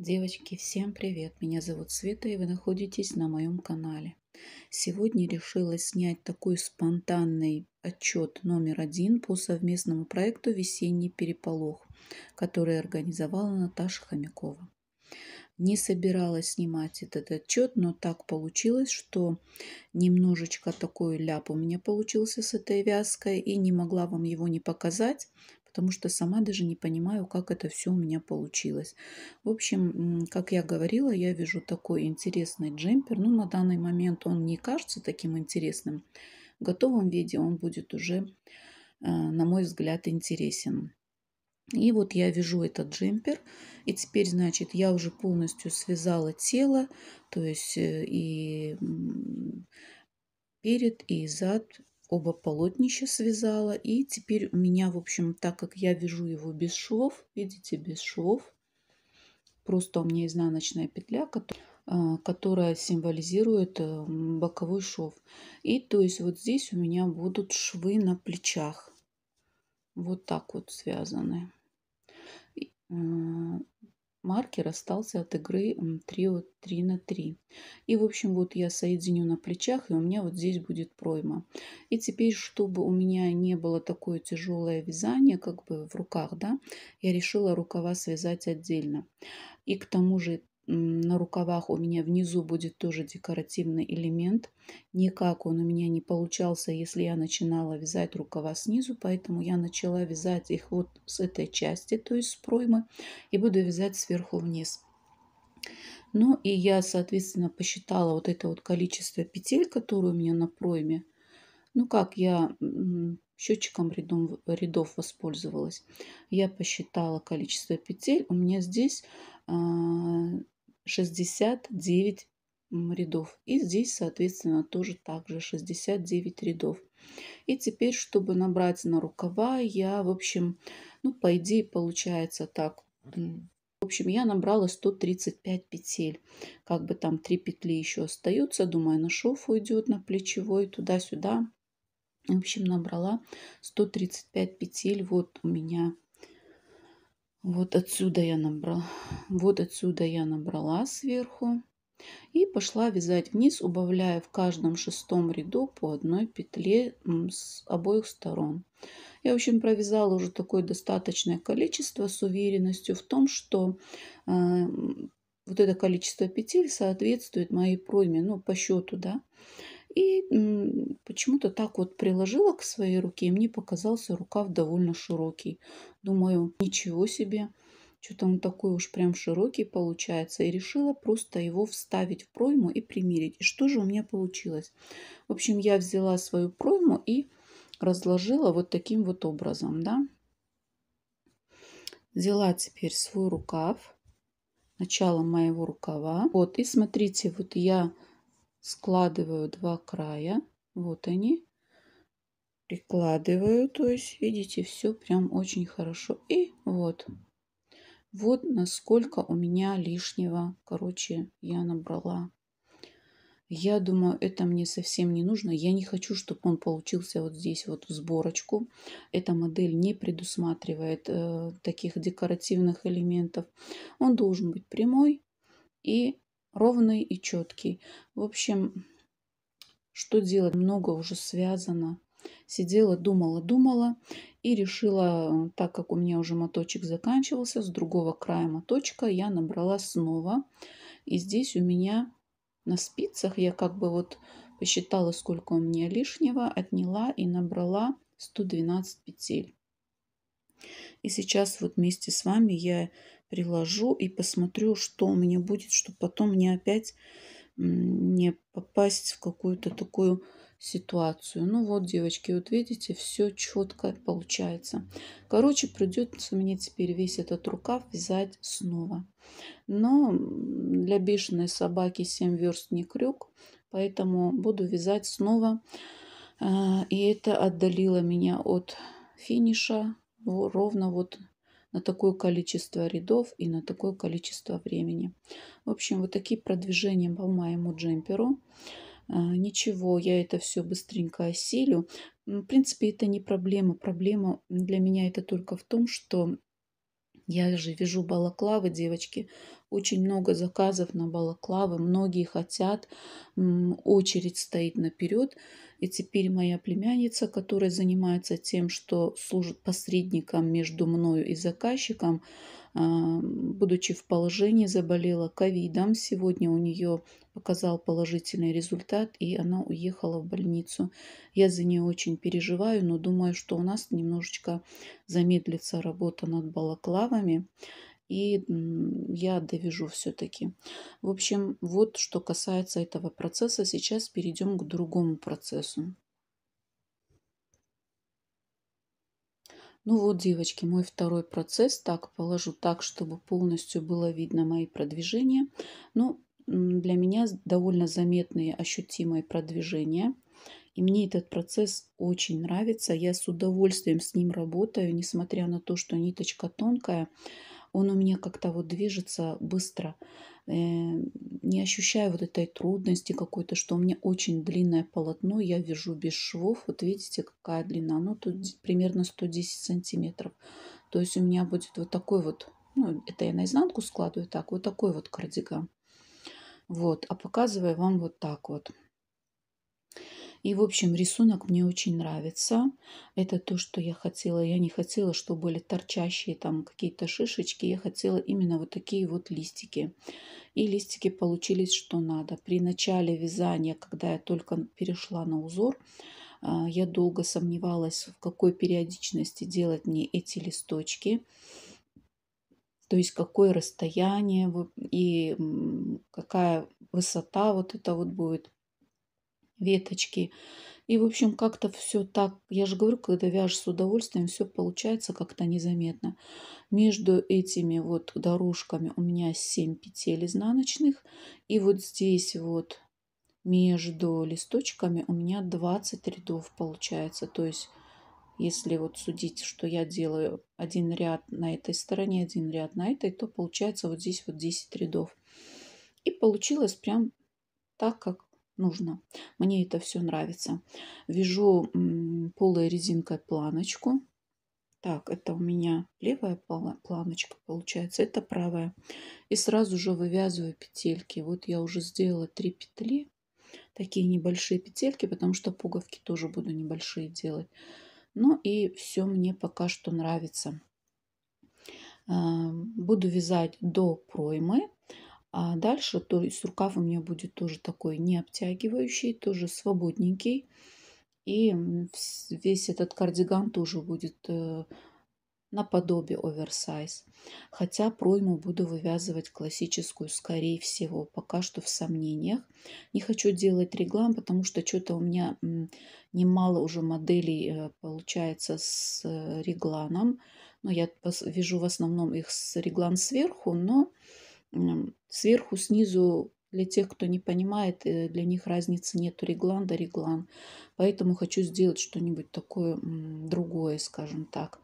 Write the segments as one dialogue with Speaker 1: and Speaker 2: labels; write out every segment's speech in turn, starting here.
Speaker 1: Девочки, всем привет! Меня зовут Света и вы находитесь на моем канале. Сегодня решила снять такой спонтанный отчет номер один по совместному проекту «Весенний переполох», который организовала Наташа Хомякова. Не собиралась снимать этот отчет, но так получилось, что немножечко такой ляп у меня получился с этой вязкой, и не могла вам его не показать, потому что сама даже не понимаю, как это все у меня получилось. В общем, как я говорила, я вижу такой интересный джемпер. Ну, на данный момент он не кажется таким интересным. В готовом виде он будет уже, э, на мой взгляд, интересен. И вот я вяжу этот джемпер. И теперь, значит, я уже полностью связала тело, то есть э, и перед, и зад, оба полотнища связала. И теперь у меня, в общем, так как я вяжу его без швов, видите, без швов, просто у меня изнаночная петля, а, которая символизирует боковой шов. И то есть вот здесь у меня будут швы на плечах. Вот так вот связаны. А, маркер остался от игры трио 3 на 3. И, в общем, вот я соединю на плечах, и у меня вот здесь будет пройма. И теперь, чтобы у меня не было такое тяжелое вязание, как бы в руках, да, я решила рукава связать отдельно. И к тому же на рукавах у меня внизу будет тоже декоративный элемент. Никак он у меня не получался, если я начинала вязать рукава снизу, поэтому я начала вязать их вот с этой части, то есть с проймы, и буду вязать сверху вниз. Ну и я, соответственно, посчитала вот это вот количество петель, которые у меня на пройме. Ну как я счетчиком рядом, рядов воспользовалась. Я посчитала количество петель. У меня здесь а, 69 рядов. И здесь, соответственно, тоже также 69 рядов. И теперь, чтобы набрать на рукава, я, в общем, ну, по идее, получается так. В общем, я набрала 135 петель. Как бы там 3 петли еще остаются. Думаю, на шов уйдет, на плечевой, туда-сюда. В общем, набрала 135 петель. Вот у меня вот отсюда я набрала, вот отсюда я набрала сверху и пошла вязать вниз, убавляя в каждом шестом ряду по одной петле с обоих сторон. Я, в общем, провязала уже такое достаточное количество с уверенностью в том, что э, вот это количество петель соответствует моей пройме, ну, по счету, да. И почему-то так вот приложила к своей руке, и мне показался рукав довольно широкий. Думаю, ничего себе, что-то он такой уж прям широкий получается. И решила просто его вставить в пройму и примерить. И что же у меня получилось? В общем, я взяла свою пройму и разложила вот таким вот образом, да. Взяла теперь свой рукав, начало моего рукава. Вот, и смотрите, вот я складываю два края вот они. Прикладываю, то есть, видите, все прям очень хорошо. И вот. Вот насколько у меня лишнего, короче, я набрала. Я думаю, это мне совсем не нужно. Я не хочу, чтобы он получился вот здесь вот в сборочку. Эта модель не предусматривает э, таких декоративных элементов. Он должен быть прямой и ровный и четкий. В общем, что делать, много уже связано. Сидела, думала, думала и решила, так как у меня уже моточек заканчивался, с другого края моточка я набрала снова. И здесь у меня на спицах я как бы вот посчитала, сколько у меня лишнего, отняла и набрала 112 петель. И сейчас вот вместе с вами я приложу и посмотрю, что у меня будет, чтобы потом мне опять не попасть в какую-то такую ситуацию. Ну вот, девочки, вот видите, все четко получается. Короче, придется мне теперь весь этот рукав вязать снова. Но для бешеной собаки 7 верст не крюк, поэтому буду вязать снова. А, и это отдалило меня от финиша ровно вот на такое количество рядов и на такое количество времени. В общем, вот такие продвижения по моему джемперу. А, ничего, я это все быстренько осилю. В принципе, это не проблема. Проблема для меня это только в том, что я же вяжу балаклавы, девочки. Очень много заказов на балаклавы. Многие хотят. Очередь стоит наперед. И теперь моя племянница, которая занимается тем, что служит посредником между мною и заказчиком, а, будучи в положении, заболела ковидом. Сегодня у нее показал положительный результат, и она уехала в больницу. Я за нее очень переживаю, но думаю, что у нас немножечко замедлится работа над балаклавами и я довяжу все-таки. В общем, вот что касается этого процесса. Сейчас перейдем к другому процессу. Ну вот, девочки, мой второй процесс. Так, положу так, чтобы полностью было видно мои продвижения. Ну, для меня довольно заметные, ощутимые продвижения. И мне этот процесс очень нравится. Я с удовольствием с ним работаю, несмотря на то, что ниточка тонкая он у меня как-то вот движется быстро. Эм, не ощущаю вот этой трудности какой-то, что у меня очень длинное полотно, я вяжу без швов. Вот видите, какая длина? Ну, тут примерно 110 сантиметров. То есть у меня будет вот такой вот, ну, это я наизнанку складываю так, вот такой вот кардиган. Вот, а показываю вам вот так вот. И, в общем, рисунок мне очень нравится. Это то, что я хотела. Я не хотела, чтобы были торчащие там какие-то шишечки. Я хотела именно вот такие вот листики. И листики получились, что надо. При начале вязания, когда я только перешла на узор, а, я долго сомневалась, в какой периодичности делать мне эти листочки то есть какое расстояние и какая высота вот это вот будет веточки. И, в общем, как-то все так, я же говорю, когда вяжешь с удовольствием, все получается как-то незаметно. Между этими вот дорожками у меня 7 петель изнаночных. И вот здесь вот между листочками у меня 20 рядов получается. То есть, если вот судить, что я делаю один ряд на этой стороне, один ряд на этой, то получается вот здесь вот 10 рядов. И получилось прям так, как нужно. Мне это все нравится. Вяжу полой резинкой планочку. Так, это у меня левая планочка получается, это правая. И сразу же вывязываю петельки. Вот я уже сделала 3 петли, такие небольшие петельки, потому что пуговки тоже буду небольшие делать. Ну и все мне пока что нравится. Эм, буду вязать до проймы а дальше то есть рукав у меня будет тоже такой не обтягивающий, тоже свободненький. И весь этот кардиган тоже будет э, наподобие оверсайз. Хотя пройму буду вывязывать классическую, скорее всего, пока что в сомнениях. Не хочу делать реглам, потому что что-то у меня немало уже моделей э, получается с э, регланом. Но я вяжу в основном их с реглан сверху, но Сверху, снизу, для тех, кто не понимает, э, для них разницы нету реглан до реглан. Поэтому хочу сделать что-нибудь такое другое, скажем так.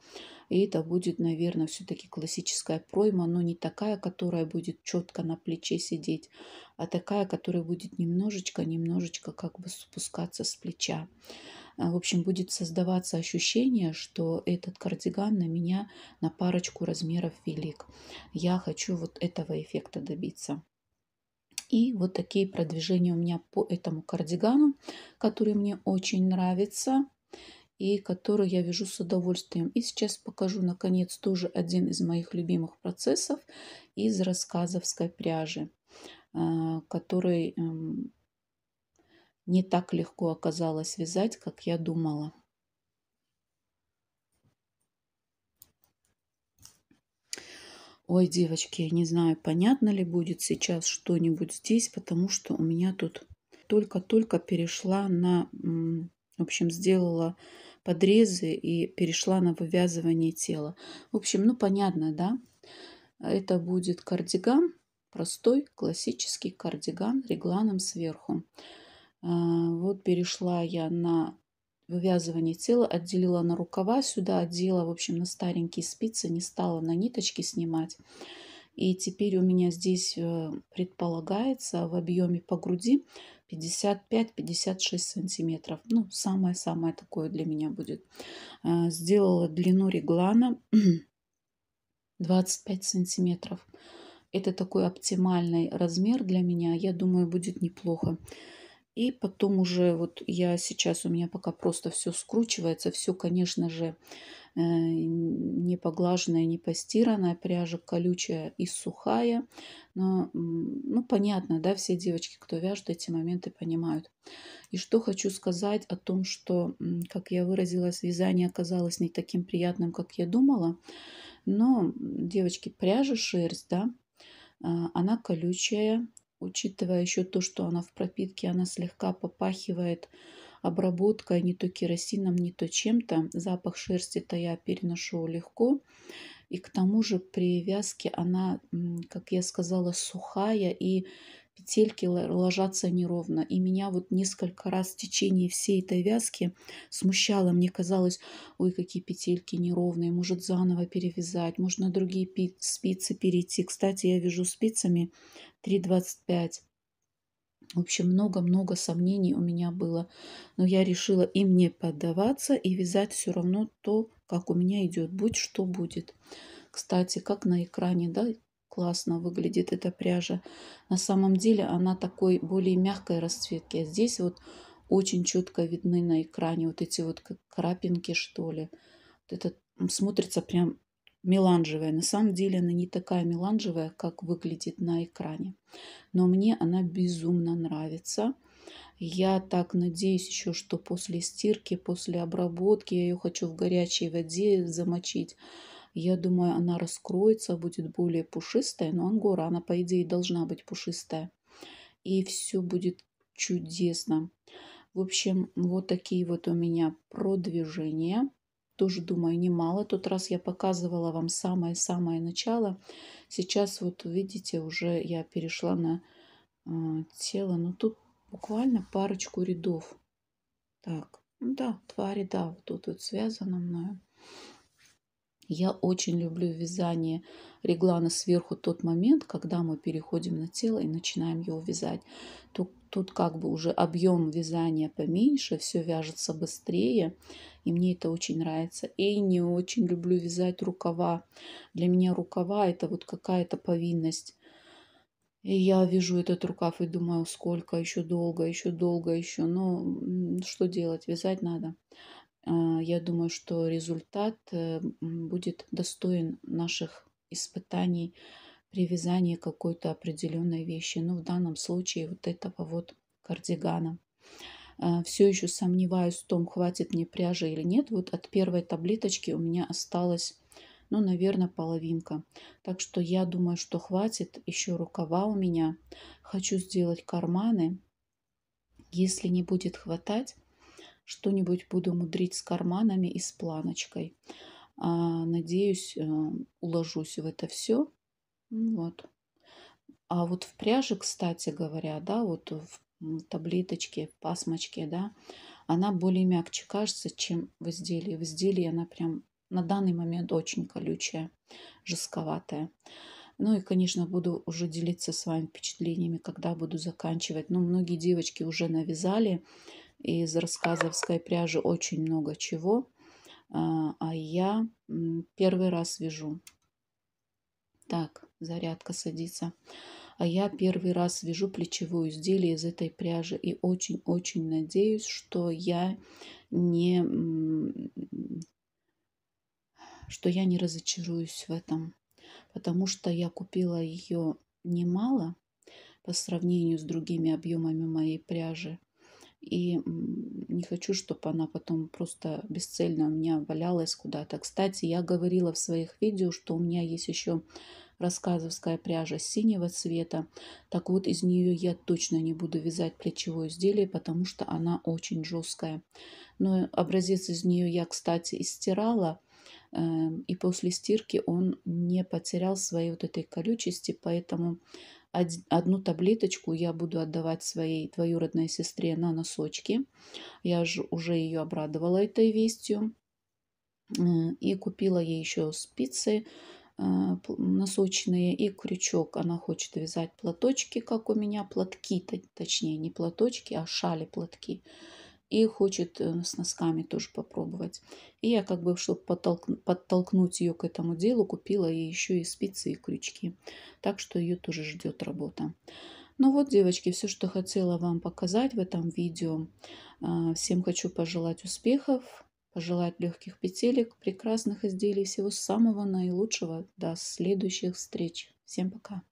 Speaker 1: И это будет, наверное, все-таки классическая пройма, но не такая, которая будет четко на плече сидеть, а такая, которая будет немножечко-немножечко как бы спускаться с плеча. А, в общем, будет создаваться ощущение, что этот кардиган на меня на парочку размеров велик. Я хочу вот этого эффекта добиться. И вот такие продвижения у меня по этому кардигану, который мне очень нравится и который я вяжу с удовольствием. И сейчас покажу, наконец, тоже один из моих любимых процессов из рассказовской пряжи, а, который эм, не так легко оказалось вязать, как я думала. Ой, девочки, я не знаю, понятно ли будет сейчас что-нибудь здесь, потому что у меня тут только-только перешла на, в общем, сделала подрезы и перешла на вывязывание тела. В общем, ну понятно, да? Это будет кардиган, простой классический кардиган регланом сверху. А, вот перешла я на вывязывание тела, отделила на рукава сюда, отдела, в общем, на старенькие спицы, не стала на ниточки снимать. И теперь у меня здесь э, предполагается в объеме по груди 55-56 сантиметров. Ну, самое-самое такое для меня будет. Э, сделала длину реглана 25 сантиметров. Это такой оптимальный размер для меня. Я думаю, будет неплохо. И потом уже вот я сейчас, у меня пока просто все скручивается. Все, конечно же, Э, не поглаженная, не постиранная пряжа, колючая и сухая. Но, ну, понятно, да, все девочки, кто вяжет, эти моменты понимают. И что хочу сказать о том, что, как я выразилась, вязание оказалось не таким приятным, как я думала. Но, девочки, пряжа, шерсть, да, а, она колючая, учитывая еще то, что она в пропитке, она слегка попахивает обработка не то керосином, не то чем-то. Запах шерсти-то я переношу легко. И к тому же при вязке она, как я сказала, сухая и петельки ложатся неровно. И меня вот несколько раз в течение всей этой вязки смущало. Мне казалось, ой, какие петельки неровные, может заново перевязать, можно другие спицы перейти. Кстати, я вяжу спицами 3,25. В общем, много-много сомнений у меня было. Но я решила им не поддаваться и вязать все равно то, как у меня идет, будь что будет. Кстати, как на экране, да, классно выглядит эта пряжа. На самом деле она такой более мягкой расцветки. А здесь вот очень четко видны на экране вот эти вот крапинки, что ли. Вот это смотрится прям меланжевая. На самом деле она не такая меланжевая, как выглядит на экране. Но мне она безумно нравится. Я так надеюсь еще, что после стирки, после обработки, я ее хочу в горячей воде замочить. Я думаю, она раскроется, будет более пушистая, но ангора, она по идее должна быть пушистая. И все будет чудесно. В общем, вот такие вот у меня продвижения тоже думаю, немало. Тот раз я показывала вам самое-самое начало. Сейчас вот видите, уже я перешла на э, тело, но ну, тут буквально парочку рядов. Так, ну да, два ряда вот тут вот связано мною. Я очень люблю вязание реглана сверху тот момент, когда мы переходим на тело и начинаем его вязать. Тут, тут как бы уже объем вязания поменьше, все вяжется быстрее, и мне это очень нравится. И не очень люблю вязать рукава. Для меня рукава это вот какая-то повинность. И я вижу этот рукав и думаю, сколько еще долго, еще долго, еще. Но что делать, вязать надо. А, я думаю, что результат э, будет достоин наших испытаний при вязании какой-то определенной вещи. Ну, в данном случае вот этого вот кардигана. А, Все еще сомневаюсь в том, хватит мне пряжи или нет. Вот от первой таблеточки у меня осталось, ну, наверное, половинка. Так что я думаю, что хватит. Еще рукава у меня. Хочу сделать карманы. Если не будет хватать, что-нибудь буду мудрить с карманами и с планочкой. А, надеюсь, эм, уложусь в это все. Вот. А вот в пряже, кстати говоря, да, вот в таблеточке, пасмочке, да, она более мягче кажется, чем в изделии. В изделии она прям на данный момент очень колючая, жестковатая. Ну и, конечно, буду уже делиться с вами впечатлениями, когда буду заканчивать. Но ну, многие девочки уже навязали из рассказовской пряжи очень много чего. А, а я первый раз вяжу. Так, зарядка садится. А я первый раз вяжу плечевое изделие из этой пряжи и очень-очень надеюсь, что я не что я не разочаруюсь в этом, потому что я купила ее немало по сравнению с другими объемами моей пряжи. И не хочу, чтобы она потом просто бесцельно у меня валялась куда-то. Кстати, я говорила в своих видео, что у меня есть еще рассказовская пряжа синего цвета. Так вот, из нее я точно не буду вязать плечевое изделие, потому что она очень жесткая. Но образец из нее я, кстати, и стирала. Эм, и после стирки он не потерял своей вот этой колючести, поэтому одну таблеточку я буду отдавать своей родной сестре на носочки. Я же уже ее обрадовала этой вестью. Э, и купила ей еще спицы э, носочные и крючок. Она хочет вязать платочки, как у меня, платки, точнее, не платочки, а шали-платки. платки и хочет э, с носками тоже попробовать. И я как бы, чтобы подтолкнуть подтолкнуть ее к этому делу, купила ей еще и спицы и крючки. Так что ее тоже ждет работа. Ну вот, девочки, все, что хотела вам показать в этом видео. А, всем хочу пожелать успехов, пожелать легких петелек, прекрасных изделий, всего самого наилучшего. До следующих встреч. Всем пока.